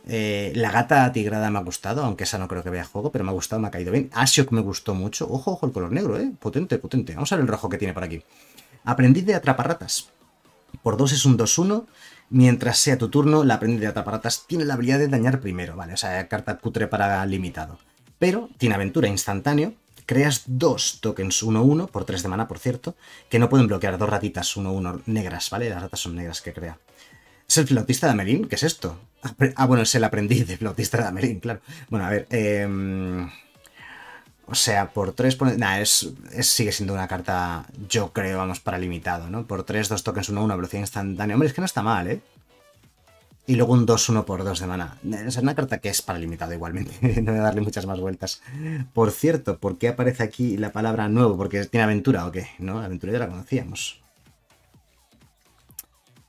Eh, la gata tigrada me ha gustado, aunque esa no creo que vea juego, pero me ha gustado, me ha caído bien. Asiok me gustó mucho. Ojo, ojo, el color negro, ¿eh? Potente, potente. Vamos a ver el rojo que tiene por aquí. Aprendiz de atraparratas. Por 2 es un 2-1. Mientras sea tu turno, la aprendiz de atraparratas tiene la habilidad de dañar primero, ¿vale? O sea, carta cutre para limitado. Pero tiene aventura instantáneo creas dos tokens 1-1, por 3 de mana, por cierto, que no pueden bloquear dos ratitas 1-1 negras, ¿vale? Las ratas son negras que crea. ¿Es el flautista de Amelín? ¿Qué es esto? Ah, bueno, es el aprendiz de flautista de Amelín, claro. Bueno, a ver, em, O sea, por 3 sigue siendo una carta, yo creo, vamos, para limitado, ¿no? Por 3, 2 tokens, 1-1, velocidad instantánea. Hombre, es que no está mal, ¿eh? Y luego un 2-1 por 2 de mana. Es una carta que es para limitado igualmente. no voy a darle muchas más vueltas. Por cierto, ¿por qué aparece aquí la palabra nuevo? ¿Porque tiene aventura o qué? No, aventura ya la conocíamos.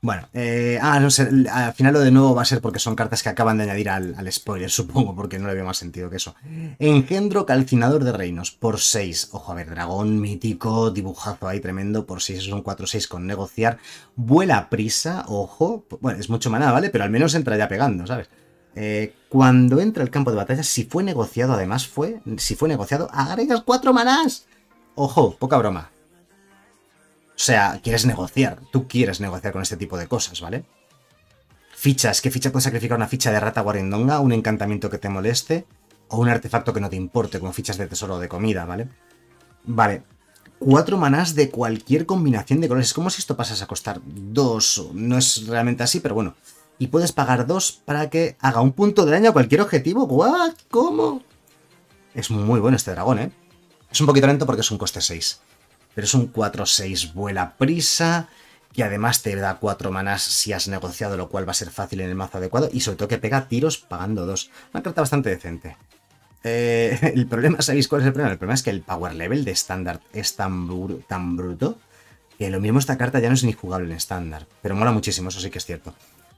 Bueno, eh, ah, no sé, al final lo de nuevo va a ser porque son cartas que acaban de añadir al, spoiler, supongo, porque no le veo más sentido que eso. Engendro calcinador de reinos, por 6. Ojo, a ver, dragón mítico, dibujazo ahí tremendo, por 6 son 4-6 con negociar. Vuela prisa, ojo, bueno, es mucho maná, ¿vale? Pero al menos entra ya pegando, ¿sabes? Eh, cuando entra al campo de batalla, si fue negociado, además fue, si fue negociado, agregas 4 manás. Ojo, poca broma. O sea, quieres negociar, tú quieres negociar con este tipo de cosas, ¿vale? Fichas, ¿qué ficha puedes sacrificar? Una ficha de rata guarindonga, un encantamiento que te moleste o un artefacto que no te importe, como fichas de tesoro o de comida, ¿vale? Vale, cuatro manás de cualquier combinación de colores. Es como si esto pasas a costar dos, no es realmente así, pero bueno. Y puedes pagar dos para que haga un punto de daño a cualquier objetivo. ¡Guau! ¿Cómo? Es muy bueno este dragón, ¿eh? Es un poquito lento porque es un coste 6 pero es un 4-6 vuela prisa, que además te da 4 manas si has negociado, lo cual va a ser fácil en el mazo adecuado, y sobre todo que pega tiros pagando 2. Una carta bastante decente. Eh, el problema, ¿sabéis cuál es el problema? El problema es que el power level de estándar es tan, tan bruto que lo mismo esta carta ya no es ni jugable en estándar, pero mola muchísimo, eso sí que es cierto.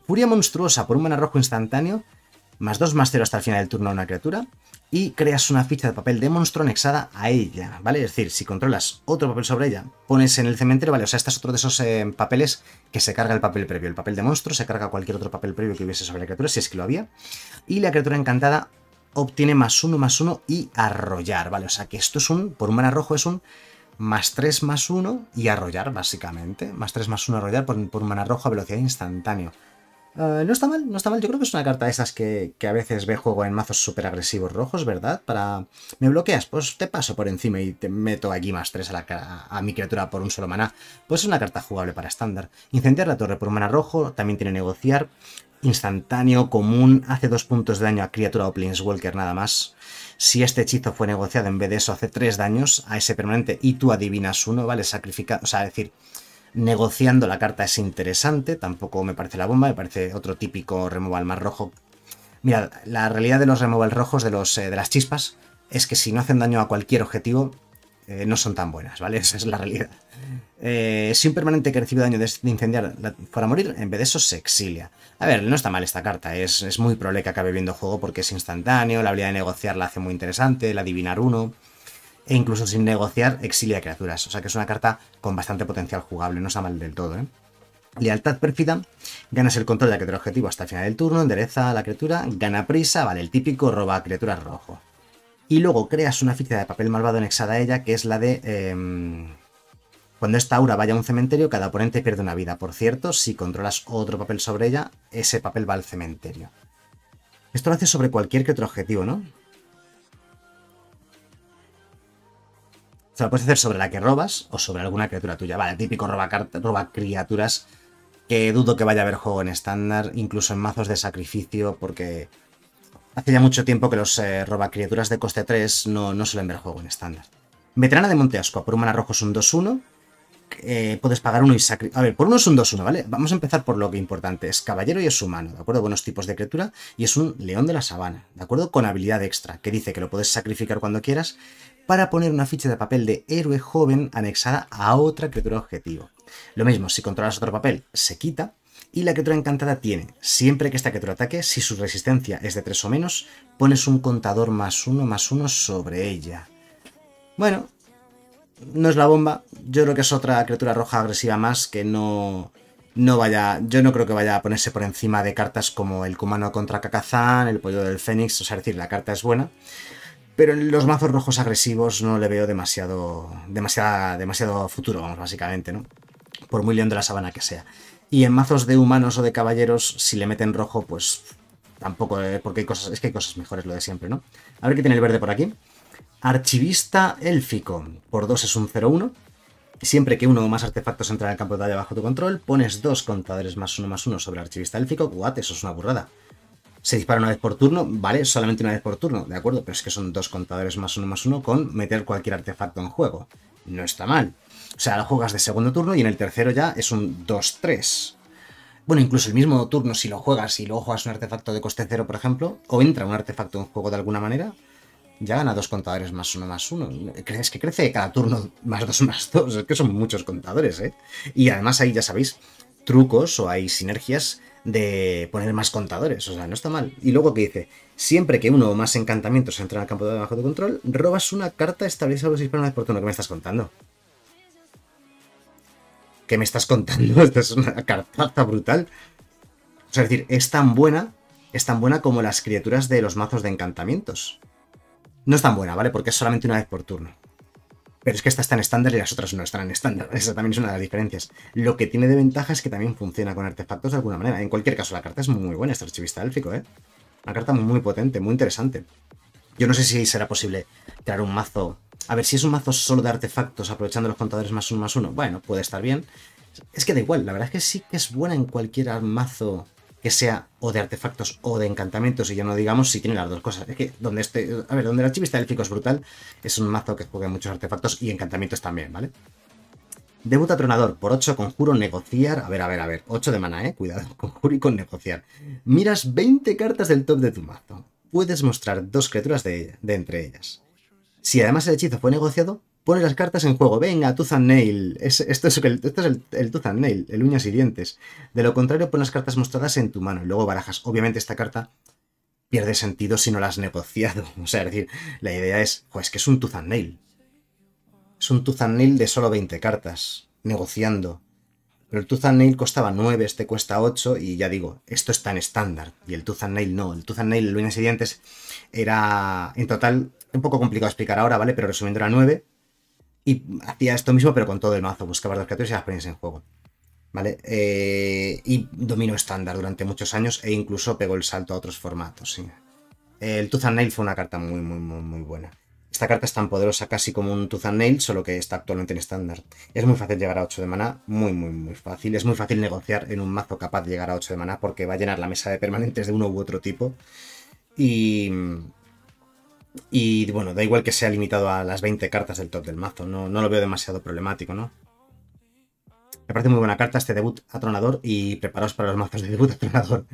Furia monstruosa por un mana rojo instantáneo más 2, más 0 hasta el final del turno de una criatura y creas una ficha de papel de monstruo anexada a ella, ¿vale? Es decir, si controlas otro papel sobre ella, pones en el cementerio, ¿vale? O sea, este es otro de esos eh, papeles que se carga el papel previo. El papel de monstruo se carga cualquier otro papel previo que hubiese sobre la criatura, si es que lo había. Y la criatura encantada obtiene más uno, más uno y arrollar, ¿vale? O sea, que esto es un, por un mana rojo es un más 3, más 1 y arrollar, básicamente. Más 3, más 1, arrollar por, por un mana rojo a velocidad instantánea. Eh, no está mal, no está mal. Yo creo que es una carta de esas que, a veces ve juego en mazos súper agresivos rojos, ¿verdad? Para... ¿Me bloqueas? Pues te paso por encima y te meto aquí más 3 a, la, a, mi criatura por un solo maná. Pues es una carta jugable para estándar. Incendiar la torre por un maná rojo, también tiene negociar. Instantáneo, común, hace dos puntos de daño a criatura o Planeswalker nada más. Si este hechizo fue negociado en vez de eso, hace tres daños a ese permanente y tú adivinas uno, ¿vale? Sacrifica... O sea, decir negociando la carta es interesante, tampoco me parece la bomba, me parece otro típico removal más rojo. Mira, la realidad de los removal rojos, de, los, eh, de las chispas, es que si no hacen daño a cualquier objetivo, eh, no son tan buenas, ¿vale? Esa es la realidad. Eh, si un permanente que recibe daño de este incendiar para morir, en vez de eso se exilia. A ver, no está mal esta carta, es, es muy probable que acabe viendo juego porque es instantáneo, la habilidad de negociar la hace muy interesante, el adivinar uno e incluso sin negociar exilia criaturas. O sea que es una carta con bastante potencial jugable, no está mal del todo. ¿eh? Lealtad perfida, ganas el control de la criatura objetivo hasta el final del turno, endereza a la criatura, gana prisa, vale, el típico roba criaturas rojo. Y luego creas una ficha de papel malvado anexada a ella, que es la de... Em, cuando esta aura vaya a un cementerio, cada oponente pierde una vida. Por cierto, si controlas otro papel sobre ella, ese papel va al cementerio. Esto lo hace sobre cualquier que otro objetivo, ¿no? O sea, puedes hacer sobre la que robas o sobre alguna criatura tuya. Vale, típico roba, roba criaturas que dudo que vaya a haber juego en estándar, incluso en mazos de sacrificio, porque hace ya mucho tiempo que los eh, roba criaturas de coste 3 no, no suelen ver juego en estándar. Veterana de Monteasco, por humana rojo es un 2-1. Eh, puedes pagar uno y sacrificar. A ver, por uno es un 2-1, ¿vale? Vamos a empezar por lo que importante. Es caballero y es humano, ¿de acuerdo? Buenos tipos de criatura. Y es un león de la sabana, ¿de acuerdo? Con habilidad extra, que dice que lo puedes sacrificar cuando quieras, para poner una ficha de papel de héroe joven anexada a otra criatura objetivo. Lo mismo, si controlas otro papel, se quita y la criatura encantada tiene, siempre que esta criatura ataque, si su resistencia es de 3 o menos, pones un contador más 1 más 1 sobre ella. Bueno, no es la bomba, yo creo que es otra criatura roja agresiva más que no, no vaya, yo no creo que vaya a ponerse por encima de cartas como el Kumano contra Kakazan, el Pollo del Fénix, o sea, es decir, la carta es buena, pero en los mazos rojos agresivos no le veo demasiado, demasiado futuro, vamos, básicamente, ¿no? Por muy león de la sabana que sea. Y en mazos de humanos o de caballeros, si le meten rojo, pues tampoco, eh, porque hay cosas, es que hay cosas mejores lo de siempre, ¿no? A ver qué tiene el verde por aquí. Archivista élfico, por 2 es un 0-1. Siempre que uno o más artefactos entran en el campo de batalla bajo tu control, pones dos contadores más uno más uno sobre archivista élfico. What, eso es una burrada se dispara una vez por turno, vale, solamente una vez por turno, ¿de acuerdo? Pero es que son dos contadores más uno más uno con meter cualquier artefacto en juego. No está mal. O sea, lo juegas de segundo turno y en el tercero ya es un 2-3. Bueno, incluso el mismo turno, si lo juegas y luego juegas un artefacto de coste cero, por ejemplo, o entra un artefacto en juego de alguna manera, ya gana dos contadores más uno más uno. Es que crece cada turno más dos más dos. Es que son muchos contadores, ¿eh? Y además ahí ya sabéis, trucos o hay sinergias de poner más contadores, o sea, no está mal. Y luego que dice, siempre que uno o más encantamientos entran al campo de bajo de control, robas una carta establecida los una vez por turno. ¿Qué me estás contando? ¿Qué me estás contando? Esta es una carta brutal. O sea, es decir, es tan buena, es tan buena como las criaturas de los mazos de encantamientos. No es tan buena, ¿vale? Porque es solamente una vez por turno. Pero es que esta está en estándar y las otras no están en estándar. Esa también es una de las diferencias. Lo que tiene de ventaja es que también funciona con artefactos de alguna manera. En cualquier caso, la carta es muy buena, este archivista élfico, ¿eh? Una carta muy potente, muy interesante. Yo no sé si será posible crear un mazo. A ver, si es un mazo solo de artefactos, aprovechando los contadores más uno más uno, bueno, puede estar bien. Es que da igual, la verdad es que sí que es buena en cualquier mazo que sea o de artefactos o de encantamientos, y ya no digamos si tiene las dos cosas. Es que donde este, a ver, donde el archivista élfico es brutal, es un mazo que juega muchos artefactos y encantamientos también, ¿vale? Debuta Tronador, por 8, conjuro, negociar. A ver, a ver, a ver, 8 de mana, eh, cuidado, conjuro y con negociar. Miras 20 cartas del top de tu mazo. Puedes mostrar dos criaturas de entre ellas. Si además el hechizo fue negociado, Pones las cartas en juego. Venga, Tooth and Nail. esto, es, el, Tooth and Nail, el uñas y dientes. De lo contrario, pones las cartas mostradas en tu mano y luego barajas. Obviamente esta carta pierde sentido si no la has negociado. O sea, decir, la idea es, pues que es un Tooth and Nail. Es un Tooth and Nail de solo 20 cartas, negociando. Pero el Tooth and Nail costaba 9, este cuesta 8, y ya digo, esto es tan estándar. Y el Tooth and Nail no. El Tooth and Nail, el uñas y dientes, era en total un poco complicado explicar ahora, ¿vale? Pero resumiendo, era 9. Y hacía esto mismo, pero con todo el mazo. Buscaba las criaturas y las ponías en juego. ¿Vale? Eh, y dominó estándar durante muchos años e incluso pegó el salto a otros formatos. El Tooth and Nail fue una carta muy, muy, muy, muy buena. Esta carta es tan poderosa casi como un Tooth and Nail, solo que está actualmente en estándar. Es muy fácil llegar a 8 de maná, muy, muy, muy fácil. Es muy fácil negociar en un mazo capaz de llegar a 8 de maná porque va a llenar la mesa de permanentes de uno u otro tipo. Y, y bueno, da igual que sea limitado a las 20 cartas del top del mazo, no, no lo veo demasiado problemático, ¿no? Me parece muy buena carta este debut atronador y preparaos para los mazos de debut atronador.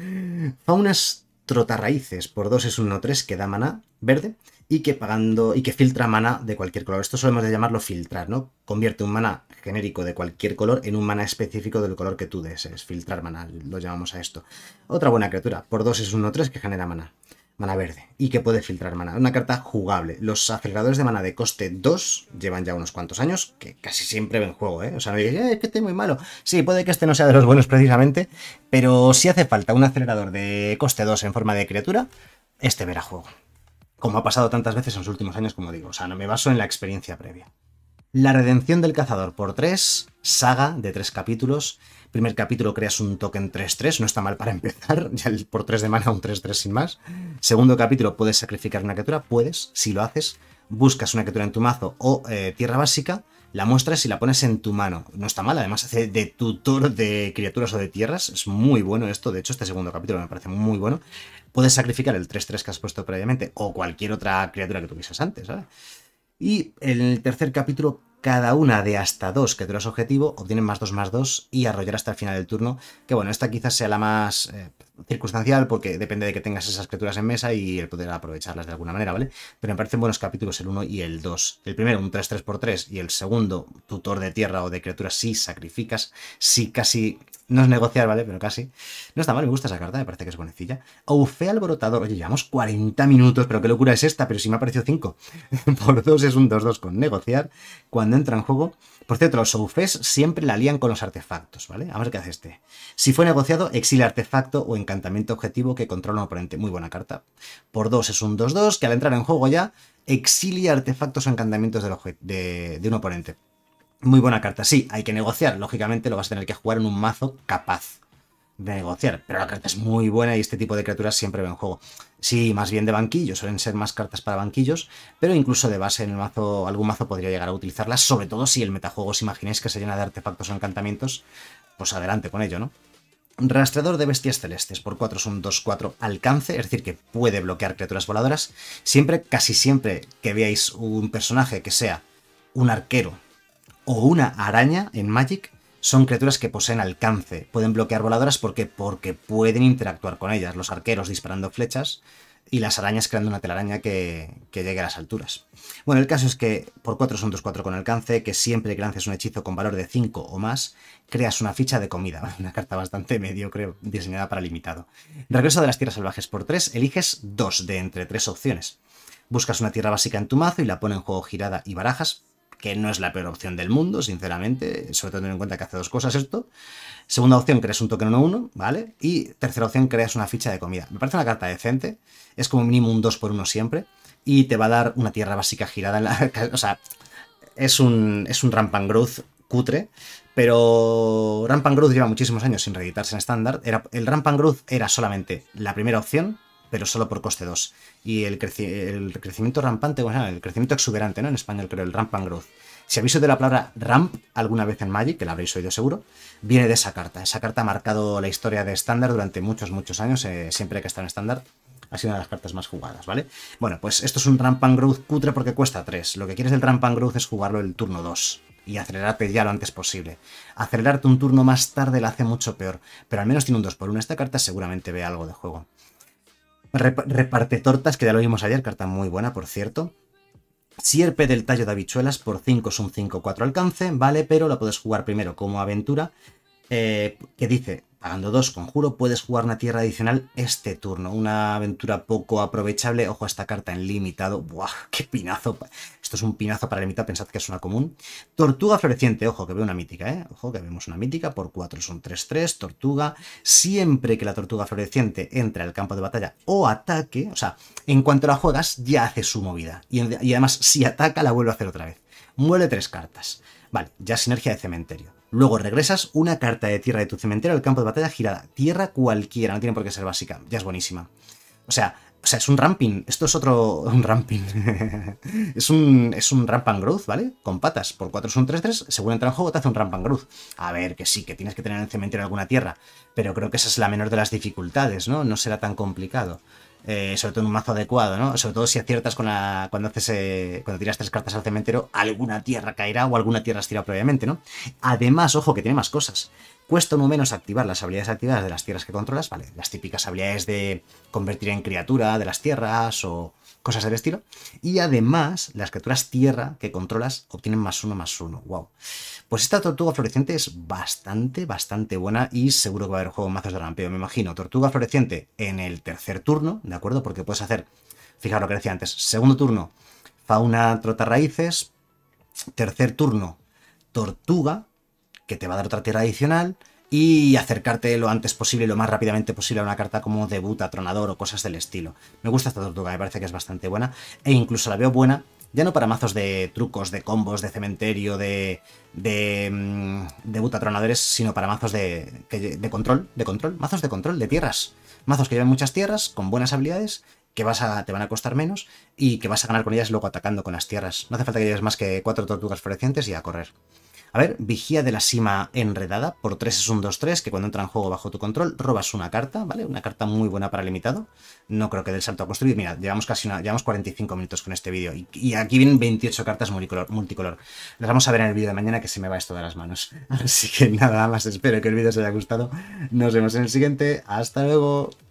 Faunas trotarraíces por 2 es un 1-3 que da maná verde y que pagando y que filtra maná de cualquier color. Esto solemos llamarlo filtrar, ¿no? Convierte un maná genérico de cualquier color en un maná específico del color que tú desees. Filtrar maná, lo llamamos a esto. Otra buena criatura, por 2 es un 1-3 que genera maná mana verde y que puede filtrar mana. Una carta jugable. Los aceleradores de mana de coste 2 llevan ya unos cuantos años, que casi siempre ven juego, ¿eh? O sea, no digáis, eh, es que estoy muy malo. Sí, puede que este no sea de los buenos precisamente, pero si hace falta un acelerador de coste 2 en forma de criatura, este verá juego. Como ha pasado tantas veces en los últimos años, como digo. O sea, no me baso en la experiencia previa. La redención del cazador por 3, saga de 3 capítulos, Primer capítulo creas un token 3-3, no está mal para empezar, ya por 3 de mana un 3-3 sin más. Segundo capítulo, puedes sacrificar una criatura, puedes, si lo haces, buscas una criatura en tu mazo o eh, tierra básica, la muestras y la pones en tu mano. No está mal, además hace de tutor de criaturas o de tierras. Es muy bueno esto, de hecho este segundo capítulo me parece muy bueno. Puedes sacrificar el 3-3 que has puesto previamente o cualquier otra criatura que tuvieses antes. ¿sabes? Y en el tercer capítulo cada una de hasta dos que duras objetivo obtienen más 2 más 2 y arrollar hasta el final del turno. Que bueno, esta quizás sea la más eh, circunstancial porque depende de que tengas esas criaturas en mesa y el poder aprovecharlas de alguna manera, ¿vale? Pero me parecen buenos capítulos el 1 y el 2. El primero, un 3 3 por 3 y el segundo, tutor de tierra o de criaturas si sacrificas, si casi... No es negociar, ¿vale? Pero casi. No está mal, me gusta esa carta, me parece que es bonecilla. Oufé alborotador. Oye, llevamos 40 minutos, pero qué locura es esta, pero si me ha parecido 5. Por 2 es un 2-2 con negociar. Cuando entra en juego... Por cierto, los Oufes siempre la lían con los artefactos, ¿vale? A ver qué hace este. Si fue negociado, exila artefacto o en encantamiento objetivo que controla un oponente. Muy buena carta. Por 2 es un 2-2 que al entrar en juego ya exilia artefactos o encantamientos de, un oponente. Muy buena carta. Sí, hay que negociar. Lógicamente lo vas a tener que jugar en un mazo capaz de negociar. Pero la carta es muy buena y este tipo de criaturas siempre ven juego. Sí, más bien de banquillo, suelen ser más cartas para banquillos, pero incluso de base en el mazo, algún mazo podría llegar a utilizarlas, sobre todo si el metajuego os imagináis que se llena de artefactos o encantamientos, pues adelante con ello, ¿no? Rastreador de bestias celestes, por 4 es un 2-4 alcance, es decir, que puede bloquear criaturas voladoras. Siempre, casi siempre que veáis un personaje que sea un arquero o una araña en Magic, son criaturas que poseen alcance. Pueden bloquear voladoras porque pueden interactuar con ellas. Los arqueros disparando flechas y las arañas creando una telaraña que, llegue a las alturas. Bueno, el caso es que por 4 son 2-4 con alcance, que siempre que lances un hechizo con valor de 5 o más, creas una ficha de comida, una carta bastante medio, creo, diseñada para limitado. Regreso de las tierras salvajes por 3, eliges 2 de entre 3 opciones. Buscas una tierra básica en tu mazo y la pones en juego girada y barajas, que no es la peor opción del mundo, sinceramente, sobre todo teniendo en cuenta que hace dos cosas esto. Segunda opción, creas un token 1-1, ¿vale? Y tercera opción, creas una ficha de comida. Me parece una carta decente, es como mínimo un 2x1 siempre, y te va a dar una tierra básica girada en la... o sea, es un, es un cutre, pero Ramp Growth lleva muchísimos años sin reeditarse en estándar. el Ramp era solamente la primera opción pero solo por coste 2. Y el, crecimiento rampante, bueno, el crecimiento exuberante, ¿no? En español creo, el and growth. Si habéis oído la palabra ramp alguna vez en Magic, que la habréis oído seguro, viene de esa carta. Esa carta ha marcado la historia de estándar durante muchos, muchos años, eh, siempre que está en estándar. Ha sido una de las cartas más jugadas, ¿vale? Bueno, pues esto es un and Growth cutre porque cuesta 3. Lo que quieres del and Growth es jugarlo el turno 2 y acelerarte ya lo antes posible. Acelerarte un turno más tarde la hace mucho peor, pero al menos tiene un 2 por 1. Esta carta seguramente ve algo de juego reparte tortas, que ya lo vimos ayer, carta muy buena, por cierto. Sierpe del tallo de habichuelas por 5 es un 5-4 alcance, ¿vale? Pero la puedes jugar primero como aventura, eh, que dice, Pagando dos conjuro puedes jugar una tierra adicional este turno. Una aventura poco aprovechable. Ojo a esta carta en limitado. ¡Buah! ¡Qué pinazo! Esto es un pinazo para limitado. Pensad que es una común. Tortuga floreciente. Ojo que veo una mítica, ¿eh? Ojo que vemos una mítica. Por 4 son 3-3. Tortuga. Siempre que la tortuga floreciente entra al campo de batalla o ataque. O sea, en cuanto la juegas ya hace su movida. Y, y además si ataca la vuelve a hacer otra vez. Muele tres cartas. Vale, ya sinergia de cementerio. Luego regresas una carta de tierra de tu cementerio al campo de batalla girada. Tierra cualquiera, no tiene por qué ser básica, ya es buenísima. O sea, o sea, es un ramping. Esto es otro. Un ramping. es, un, es un ramp and growth, ¿vale? Con patas. Por 4 son un 3-3. Según entra en juego, te hace un ramp and growth. A ver, que sí, que tienes que tener en el cementerio alguna tierra. Pero creo que esa es la menor de las dificultades, ¿no? No será tan complicado. Eh, sobre todo en un mazo adecuado, ¿no? Sobre todo si aciertas con cuando haces eh, cuando tiras tres cartas al cementerio, alguna tierra caerá o alguna tierra has tirado previamente, ¿no? Además, ojo que tiene más cosas. Cuesta no menos activar las habilidades activadas de las tierras que controlas, ¿vale? Las típicas habilidades de convertir en criatura de las tierras o cosas del estilo. Y además, las criaturas tierra que controlas obtienen más uno, más uno. ¡Wow! Pues esta tortuga floreciente es bastante, bastante buena y seguro que va a haber juego mazos de rampeo, me imagino. Tortuga floreciente en el tercer turno, ¿de acuerdo? Porque puedes hacer, fijaros lo que decía antes, segundo turno, fauna raíces tercer turno, tortuga, que te va a dar otra tierra adicional, y acercarte lo antes posible lo más rápidamente posible a una carta como debut, Tronador o cosas del estilo. Me gusta esta tortuga, me parece que es bastante buena e incluso la veo buena ya no para mazos de trucos, de combos, de cementerio, de, de, mm, Tronadores sino para mazos de, de, control, de control, mazos de control, de tierras. Mazos que llevan muchas tierras, con buenas habilidades, que vas a, te van a costar menos y que vas a ganar con ellas luego atacando con las tierras. No hace falta que lleves más que cuatro tortugas florecientes y a correr. A ver, Vigía de la Sima Enredada, por 3 es un 2-3, que cuando entra en juego bajo tu control, robas una carta, ¿vale? Una carta muy buena para limitado. No creo que del salto a construir. Mira, llevamos casi una, llevamos 45 minutos con este vídeo. Y, aquí vienen 28 cartas multicolor, multicolor. Las vamos a ver en el vídeo de mañana, que se me va esto de las manos. Así que nada más, espero que el vídeo os haya gustado. Nos vemos en el siguiente. Hasta luego.